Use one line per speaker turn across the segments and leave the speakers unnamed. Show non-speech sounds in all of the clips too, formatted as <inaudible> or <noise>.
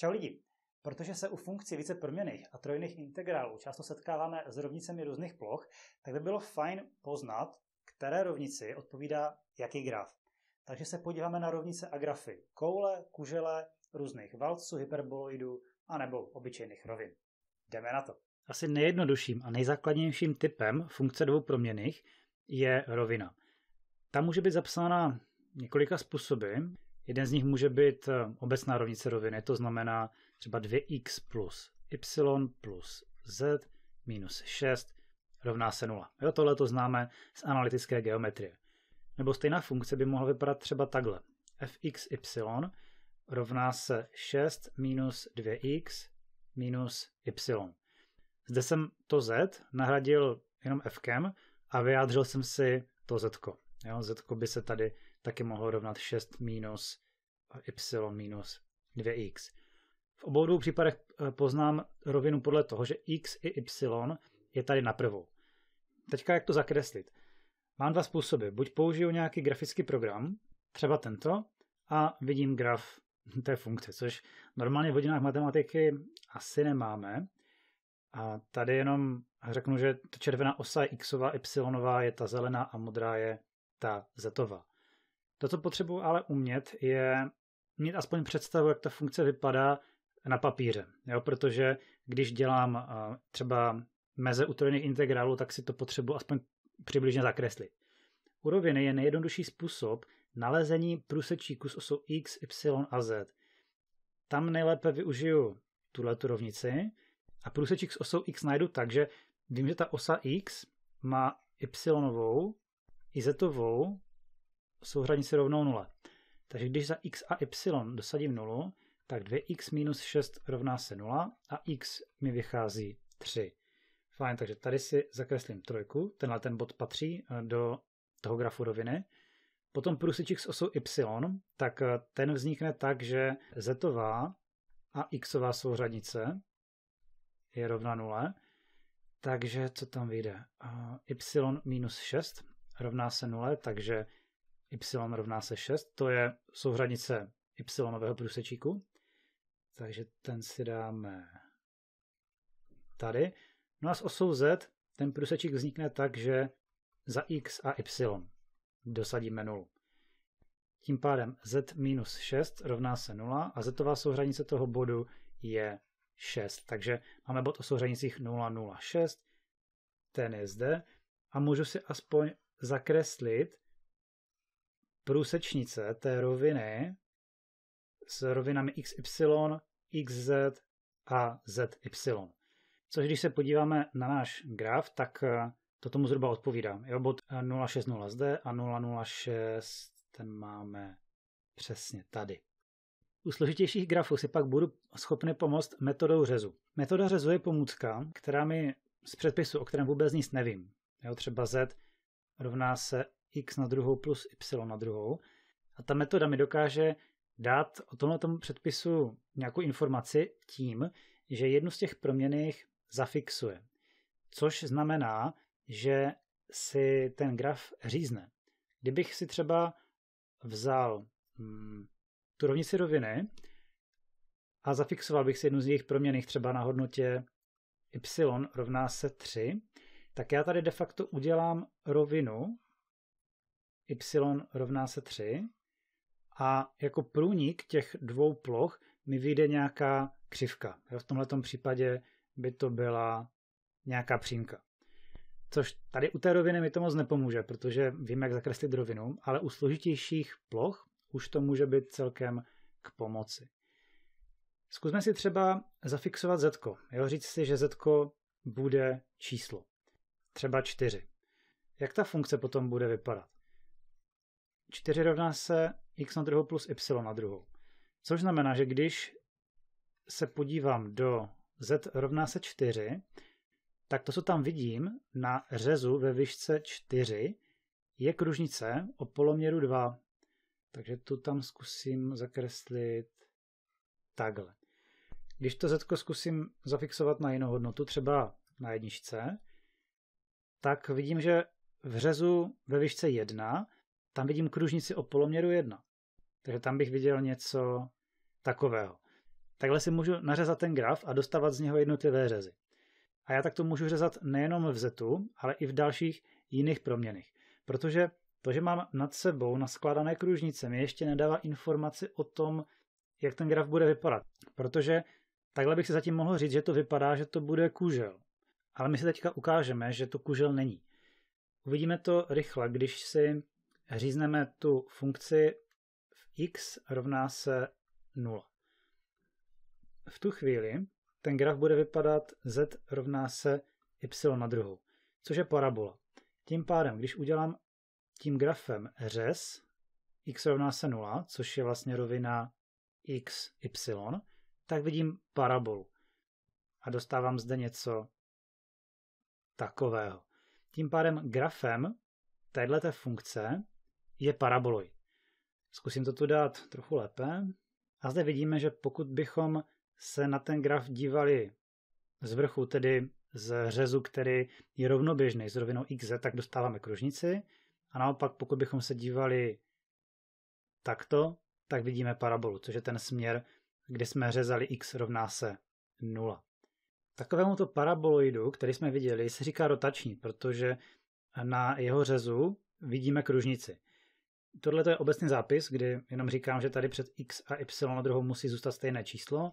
Čau lidi! Protože se u funkcí více proměných a trojných integrálů často setkáváme s rovnicemi různých ploch, tak by bylo fajn poznat, které rovnici odpovídá jaký graf. Takže se podíváme na rovnice a grafy koule, kužele, různých valců, hyperboloidů a nebo obyčejných rovin. Jdeme na to. Asi nejjednodušším a nejzákladnějším typem funkce dvou proměných je rovina. Ta může být zapsána několika způsoby. Jeden z nich může být eh, obecná rovnice roviny, to znamená třeba 2x plus y plus z minus 6 rovná se 0. Jo, tohle to známe z analytické geometrie. Nebo stejná funkce by mohla vypadat třeba takhle. fxy rovná se 6 minus 2x minus y. Zde jsem to z nahradil jenom fkem a vyjádřil jsem si to z. Jo, z by se tady taky mohlo rovnat 6 minus y minus 2x. V obou dvou případech eh, poznám rovinu podle toho, že x i y je tady na prvou. Teďka jak to zakreslit? Mám dva způsoby. Buď použiju nějaký grafický program, třeba tento, a vidím graf <laughs> té funkce, což normálně v hodinách matematiky asi nemáme. A tady jenom řeknu, že ta červená osa je xová, yová je ta zelená a modrá je ta zetová. To, co potřebuji ale umět, je mít aspoň představu, jak ta funkce vypadá na papíře. Jo? Protože když dělám eh, třeba meze utrojených integrálů, tak si to potřebuji aspoň přibližně zakreslit. U roviny je nejjednodušší způsob nalezení průsečíku s osou x, y a z. Tam nejlépe využiju tuhle rovnici a průsečík s osou x najdu tak, že vím, že ta osa x má y i z jsou souřadnici rovnou 0. Takže když za x a y dosadím 0, tak 2x minus 6 rovná se 0 a x mi vychází 3. Fajn, takže tady si zakreslím trojku, tenhle ten bod patří eh, do toho grafu roviny. Potom průsečík s osou y, tak eh, ten vznikne tak, že z a x souřadnice je rovna 0. Takže co tam vyjde? Eh, y minus 6 rovná se 0, takže y rovná se 6, to je souhranice y nového průsečíku. Takže ten si dáme tady. No a s osou z ten průsečík vznikne tak, že za x a y dosadíme 0. Tím pádem z minus 6 rovná se 0 a zová souhranice toho bodu je 6. Takže máme bod o souhranicích 0, 0, 6, ten je zde a můžu si aspoň zakreslit, průsečnice té roviny s rovinami xy, xz a zy. Což když se podíváme na náš graf, tak eh, to tomu zhruba odpovídá. Jo, bod 060 eh, zde a 006 ten máme přesně tady. U složitějších grafů si pak budu schopný pomoct metodou řezu. Metoda řezu je pomůcka, která mi z předpisu, o kterém vůbec nic nevím, jo, třeba z rovná se x na druhou plus y na druhou. A ta metoda mi dokáže dát o tomhle tomu předpisu nějakou informaci tím, že jednu z těch proměných zafixuje. Což znamená, že si ten graf řízne. Kdybych si třeba vzal hmm, tu rovnici roviny a zafixoval bych si jednu z jejich proměných třeba na hodnotě y rovná se 3, tak já tady de facto udělám rovinu y rovná se 3 a jako průnik těch dvou ploch mi vyjde nějaká křivka. V tomto případě by to byla nějaká přímka. Což tady u té roviny mi to moc nepomůže, protože vím, jak zakreslit rovinu, ale u složitějších ploch už to může být celkem k pomoci. Zkusme si třeba zafixovat zetko. Jo, říct si, že zetko bude číslo. Třeba 4. Jak ta funkce potom bude vypadat? 4 rovná se x na druhou plus y na druhou. Což znamená, že když se podívám do z rovná se 4, tak to, co tam vidím na řezu ve výšce 4, je kružnice o poloměru 2. Takže tu tam zkusím zakreslit takhle. Když to z zkusím zafixovat na jinou hodnotu, třeba na jedničce, tak vidím, že v řezu ve výšce 1 tam vidím kružnici o poloměru 1. Takže tam bych viděl něco takového. Takhle si můžu nařezat ten graf a dostávat z něho jednotlivé řezy. A já tak to můžu řezat nejenom v zetu, ale i v dalších jiných proměných. Protože to, že mám nad sebou naskládané kružnice, mi ještě nedává informaci o tom, jak ten graf bude vypadat. Protože takhle bych si zatím mohl říct, že to vypadá, že to bude kužel. Ale my si teďka ukážeme, že to kužel není. Uvidíme to rychle, když si řízneme tu funkci v x rovná se 0. V tu chvíli ten graf bude vypadat z rovná se y na druhou, což je parabola. Tím pádem, když udělám tím grafem řez x rovná se 0, což je vlastně rovina x, y, tak vidím parabolu. A dostávám zde něco takového. Tím pádem grafem této funkce je paraboloid. Zkusím to tu dát trochu lépe. A zde vidíme, že pokud bychom se na ten graf dívali z vrchu, tedy z řezu, který je rovnoběžný s rovinou xz, tak dostáváme kružnici. A naopak, pokud bychom se dívali takto, tak vidíme parabolu, což je ten směr, kde jsme řezali x rovná se 0. Takovému to paraboloidu, který jsme viděli, se říká rotační, protože na jeho řezu vidíme kružnici tohle je obecný zápis, kdy jenom říkám, že tady před x a y na druhou musí zůstat stejné číslo.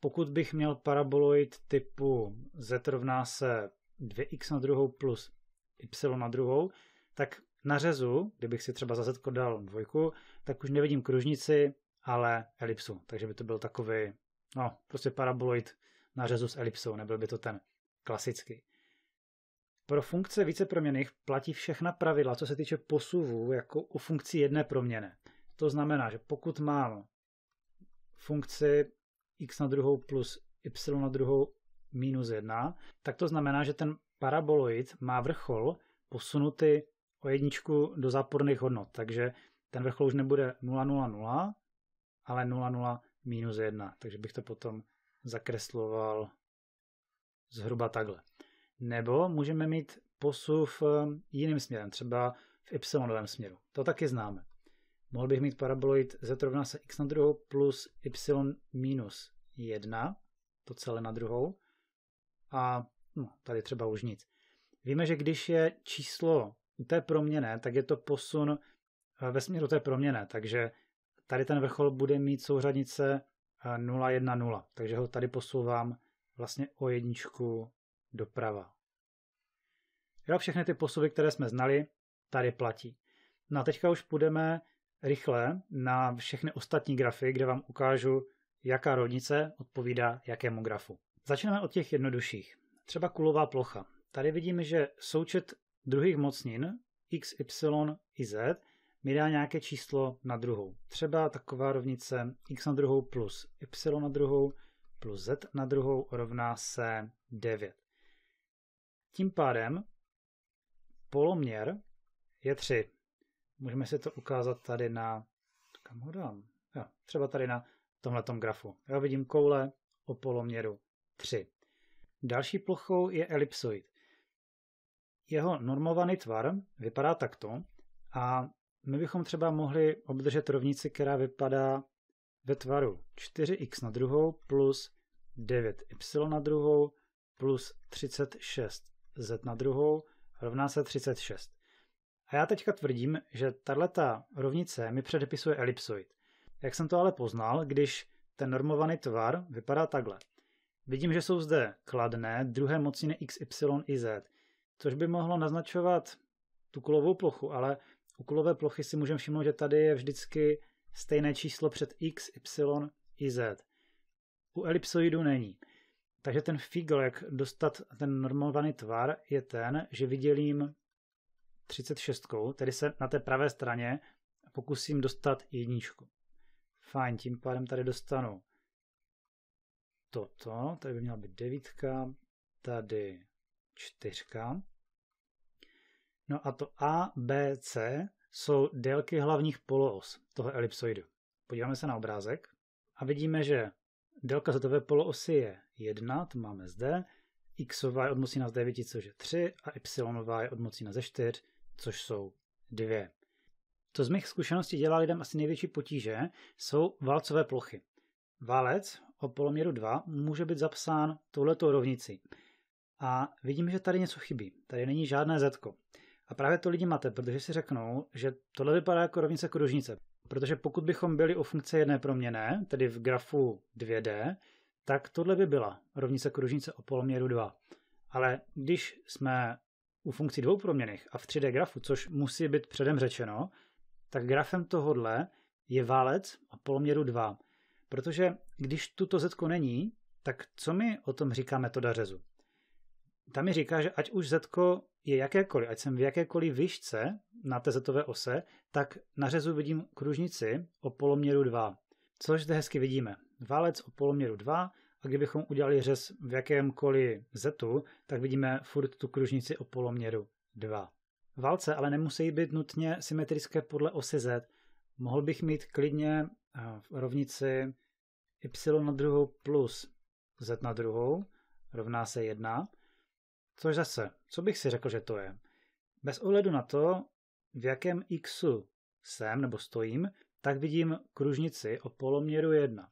Pokud bych měl paraboloid typu z rovná se 2x na druhou plus y na druhou, tak na řezu, kdybych si třeba za z dal dvojku, tak už nevidím kružnici, ale elipsu. Takže by to byl takový, no, prostě paraboloid na řezu s elipsou, nebyl by to ten klasický. Pro funkce více proměných platí všechna pravidla, co se týče posuvů, jako u funkcí jedné proměny. To znamená, že pokud mám funkci x na druhou plus y na druhou minus 1, tak to znamená, že ten paraboloid má vrchol posunutý o jedničku do záporných hodnot. Takže ten vrchol už nebude 0, 0, 0, ale 0, 0, minus 1. Takže bych to potom zakresloval zhruba takhle. Nebo můžeme mít posuv eh, jiným směrem, třeba v y směru. To taky známe. Mohl bych mít paraboloid z rovná se x na druhou plus y minus 1, to celé na druhou. A no, tady třeba už nic. Víme, že když je číslo u té proměny, tak je to posun eh, ve směru té proměny. takže tady ten vrchol bude mít souřadnice 0, 1, 0. Takže ho tady posouvám vlastně o jedničku doprava. Jo, všechny ty posuvy, které jsme znali, tady platí. No a teďka už půjdeme rychle na všechny ostatní grafy, kde vám ukážu, jaká rovnice odpovídá jakému grafu. Začneme od těch jednodušších. Třeba kulová plocha. Tady vidíme, že součet druhých mocnin x, y i z mi dá nějaké číslo na druhou. Třeba taková rovnice x na druhou plus y na druhou plus z na druhou rovná se 9. Tím pádem poloměr je 3. Můžeme si to ukázat tady na... Kam ho dám? Jo, třeba tady na tomhletom grafu. Já vidím koule o poloměru 3. Další plochou je elipsoid. Jeho normovaný tvar vypadá takto a my bychom třeba mohli obdržet rovnici, která vypadá ve tvaru 4x na druhou plus 9y na druhou plus 36 z na druhou rovná se 36. A já teďka tvrdím, že tato rovnice mi předepisuje elipsoid. Jak jsem to ale poznal, když ten normovaný tvar vypadá takhle. Vidím, že jsou zde kladné druhé mociny x, y i z, což by mohlo naznačovat tu kulovou plochu, ale u kulové plochy si můžeme všimnout, že tady je vždycky stejné číslo před x, y i z. U elipsoidu není. Takže ten figl, jak dostat ten normovaný tvar, je ten, že vydělím 36, tedy se na té pravé straně pokusím dostat jedničku. Fajn, tím pádem tady dostanu toto, tady by měla být devítka, tady čtyřka. No a to A, B, C jsou délky hlavních poloos toho elipsoidu. Podíváme se na obrázek a vidíme, že délka zetové poloosy je 1, to máme zde, x je odmocnina z 9, což je 3, a y je odmocněna ze 4, což jsou 2. To z mých zkušeností dělá lidem asi největší potíže, jsou válcové plochy. Válec o poloměru 2 může být zapsán touhletou rovnici. A vidíme, že tady něco chybí. Tady není žádné zetko. A právě to lidi máte, protože si řeknou, že tohle vypadá jako rovnice kružnice. Protože pokud bychom byli u funkce jedné proměné, tedy v grafu 2D, tak tohle by byla rovnice kružnice o poloměru 2. Ale když jsme u funkcí dvou proměných a v 3D grafu, což musí být předem řečeno, tak grafem tohodle je válec o poloměru 2. Protože když tuto z není, tak co mi o tom říká metoda řezu? Ta mi říká, že ať už z je jakékoliv, ať jsem v jakékoliv výšce na té zetové ose, tak na řezu vidím kružnici o poloměru 2, což zde hezky vidíme válec o poloměru 2 a kdybychom udělali řez v jakémkoliv zetu, tak vidíme furt tu kružnici o poloměru 2. Válce ale nemusí být nutně symetrické podle osy z. Mohl bych mít klidně eh, v rovnici y na druhou plus z na druhou rovná se 1. Což zase, co bych si řekl, že to je? Bez ohledu na to, v jakém xu jsem nebo stojím, tak vidím kružnici o poloměru 1.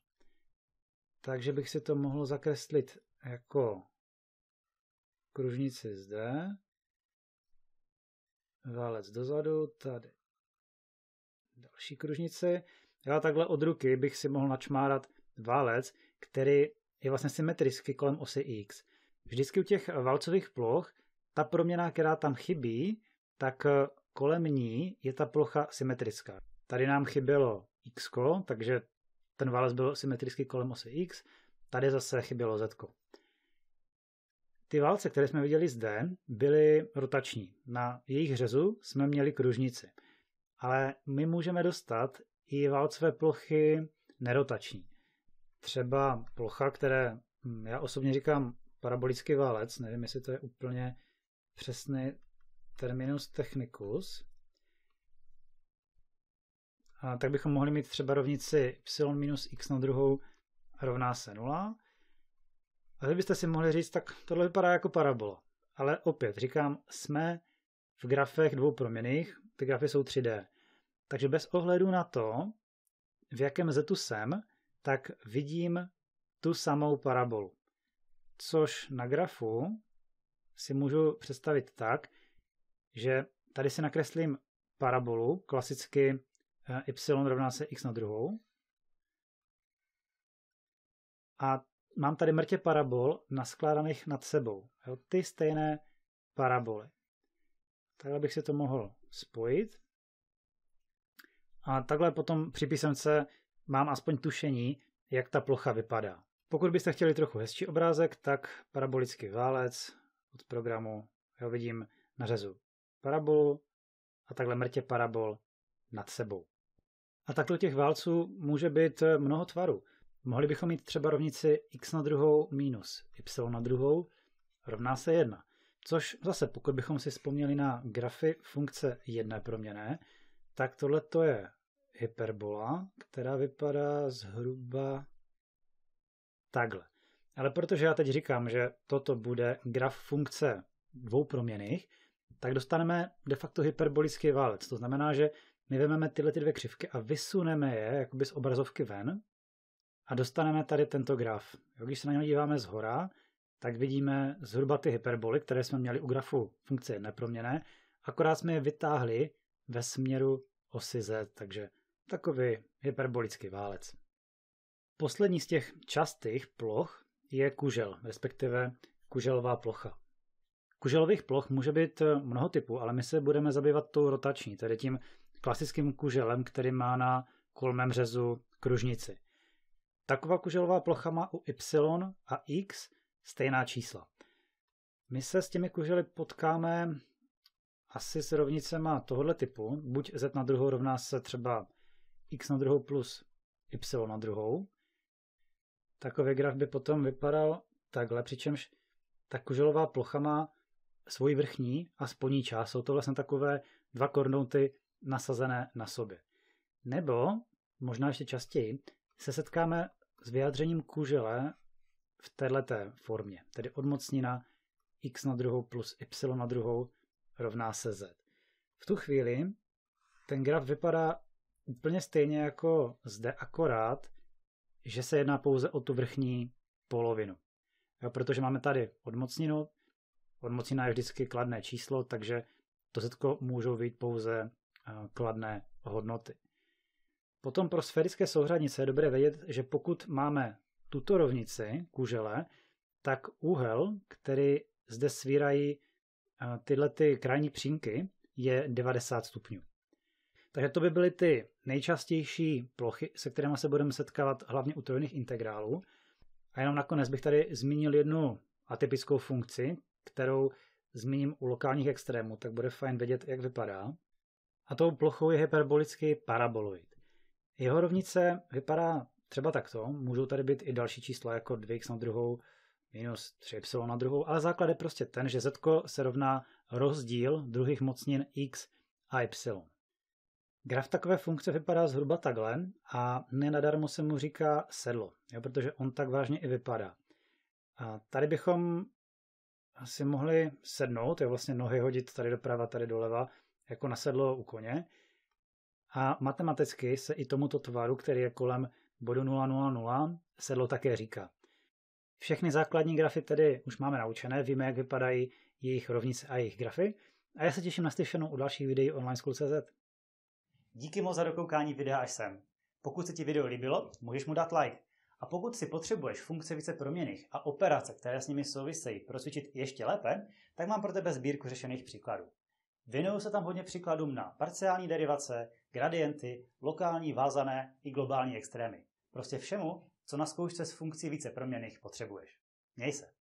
Takže bych si to mohl zakreslit jako kružnici zde, válec dozadu, tady další kružnici. Já takhle od ruky bych si mohl načmárat válec, který je vlastně symetrický kolem osy X. Vždycky u těch válcových ploch ta proměna, která tam chybí, tak kolem ní je ta plocha symetrická. Tady nám chybělo x, takže ten válec byl symetrický kolem osy X, tady zase chybělo Z. Ty válce, které jsme viděli zde, byly rotační. Na jejich řezu jsme měli kružnici. Ale my můžeme dostat i válcové plochy nerotační. Třeba plocha, které hm, já osobně říkám parabolický válec, nevím, jestli to je úplně přesný terminus technicus, tak bychom mohli mít třeba rovnici y minus x na druhou rovná se 0. A vy byste si mohli říct, tak tohle vypadá jako parabola. Ale opět říkám, jsme v grafech dvou proměných, ty grafy jsou 3D. Takže bez ohledu na to, v jakém zetu jsem, tak vidím tu samou parabolu. Což na grafu si můžu představit tak, že tady si nakreslím parabolu, klasicky y rovná se x na druhou. A mám tady mrtě parabol naskládaných nad sebou. Jo? Ty stejné paraboly. Takhle bych si to mohl spojit. A takhle potom při písemce mám aspoň tušení, jak ta plocha vypadá. Pokud byste chtěli trochu hezčí obrázek, tak parabolický válec od programu, jo, vidím, nařezu parabolu a takhle mrtě parabol nad sebou. A takhle těch válců může být eh, mnoho tvarů. Mohli bychom mít třeba rovnici x na druhou minus y na druhou rovná se 1. Což zase, pokud bychom si vzpomněli na grafy funkce jedné proměné, tak tohle to je hyperbola, která vypadá zhruba takhle. Ale protože já teď říkám, že toto bude graf funkce dvou proměných, tak dostaneme de facto hyperbolický válec. To znamená, že my vezmeme tyhle ty dvě křivky a vysuneme je jakoby z obrazovky ven a dostaneme tady tento graf. Jo, když se na něj díváme z hora, tak vidíme zhruba ty hyperboly, které jsme měli u grafu funkce neproměné, akorát jsme je vytáhli ve směru osy z, takže takový hyperbolický válec. Poslední z těch častých ploch je kužel, respektive kuželová plocha. Kuželových ploch může být mnoho typů, ale my se budeme zabývat tou rotační, tedy tím klasickým kuželem, který má na kolmém řezu kružnici. Taková kuželová plocha má u Y a X stejná čísla. My se s těmi kužely potkáme asi s rovnicema tohoto typu, buď z na druhou rovná se třeba x na druhou plus y na druhou. Takový graf by potom vypadal takhle, přičemž ta kuželová plocha má svoji vrchní a spodní část. Jsou to vlastně takové dva kornouty nasazené na sobě. Nebo, možná ještě častěji, se setkáme s vyjádřením kužele v této formě, tedy odmocnina x na druhou plus y na druhou rovná se z. V tu chvíli ten graf vypadá úplně stejně jako zde, akorát, že se jedná pouze o tu vrchní polovinu. Jo, protože máme tady odmocninu, odmocnina je vždycky kladné číslo, takže to zetko můžou být pouze kladné hodnoty. Potom pro sférické souhradnice je dobré vědět, že pokud máme tuto rovnici kužele, tak úhel, který zde svírají tyhle ty krajní přímky, je 90 stupňů. Takže to by byly ty nejčastější plochy, se kterými se budeme setkávat hlavně u trojných integrálů. A jenom nakonec bych tady zmínil jednu atypickou funkci, kterou zmíním u lokálních extrémů, tak bude fajn vědět, jak vypadá a tou plochou je hyperbolický paraboloid. Jeho rovnice vypadá třeba takto, můžou tady být i další čísla jako 2x na druhou, minus 3y na druhou, ale základ je prostě ten, že z se rovná rozdíl druhých mocnin x a y. Graf takové funkce vypadá zhruba takhle a nenadarmo se mu říká sedlo, jo, protože on tak vážně i vypadá. A tady bychom asi mohli sednout, je vlastně nohy hodit tady doprava, tady doleva, jako nasedlo u koně. A matematicky se i tomuto tvaru, který je kolem bodu 000, sedlo také říká. Všechny základní grafy tedy už máme naučené, víme, jak vypadají jejich rovnice a jejich grafy. A já se těším na slyšenou u dalších videí online school.cz. Díky moc za dokoukání videa až sem. Pokud se ti video líbilo, můžeš mu dát like. A pokud si potřebuješ funkce více proměných a operace, které s nimi souvisejí, procvičit ještě lépe, tak mám pro tebe sbírku řešených příkladů. Věnuju se tam hodně příkladům na parciální derivace, gradienty, lokální, vázané i globální extrémy. Prostě všemu, co na zkoušce s funkcí více proměných potřebuješ. Měj se!